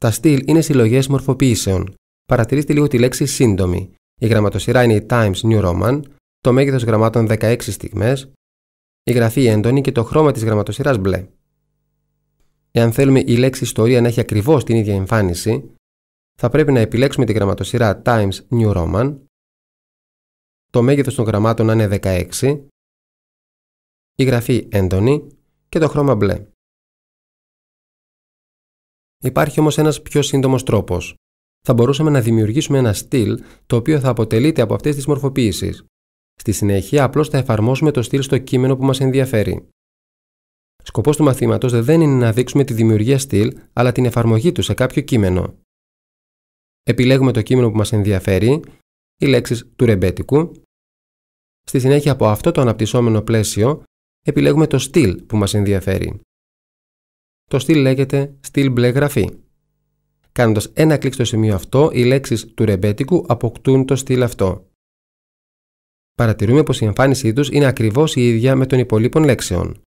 Τα στυλ είναι συλλογές μορφοποιήσεων. Παρατηρήστε λίγο τη λέξη σύντομη. Η γραμματοσυρά είναι η Times New Roman, το μέγεθος γραμμάτων 16 στιγμές, η γραφή έντονη και το χρώμα της γραμματοσυράς μπλε. Εάν θέλουμε η λέξη ιστορία να έχει ακριβώς την ίδια εμφάνιση, θα πρέπει να επιλέξουμε τη γραμματοσυρά Times New Roman, το μέγεθος των γραμμάτων να είναι 16, η γραφή έντονη και το χρώμα μπλε. Υπάρχει όμως ένας πιο σύντομος τρόπος. Θα μπορούσαμε να δημιουργήσουμε ένα στυλ το οποίο θα αποτελείται από αυτές τις μορφοποιήσεις. Στη συνέχεια, απλώς θα εφαρμόσουμε το στυλ στο κείμενο που μας ενδιαφέρει. Σκοπός του μαθήματος δεν είναι να δείξουμε τη δημιουργία στυλ, αλλά την εφαρμογή του σε κάποιο κείμενο. Επιλέγουμε το κείμενο που μας ενδιαφέρει, οι λέξεις του ρεμπέτικου. Στη συνέχεια, από αυτό το αναπτυσσόμενο πλαίσιο, επιλέγουμε το στυλ που μας ενδιαφέρει. Το στυλ λέγεται στυλ μπλε γραφή. Κάνοντας ένα κλικ στο σημείο αυτό, οι λέξεις του ρεμπέτικου αποκτούν το στυλ αυτό. Παρατηρούμε πως η εμφάνισή τους είναι ακριβώς η ίδια με τον υπολείπων λέξεων.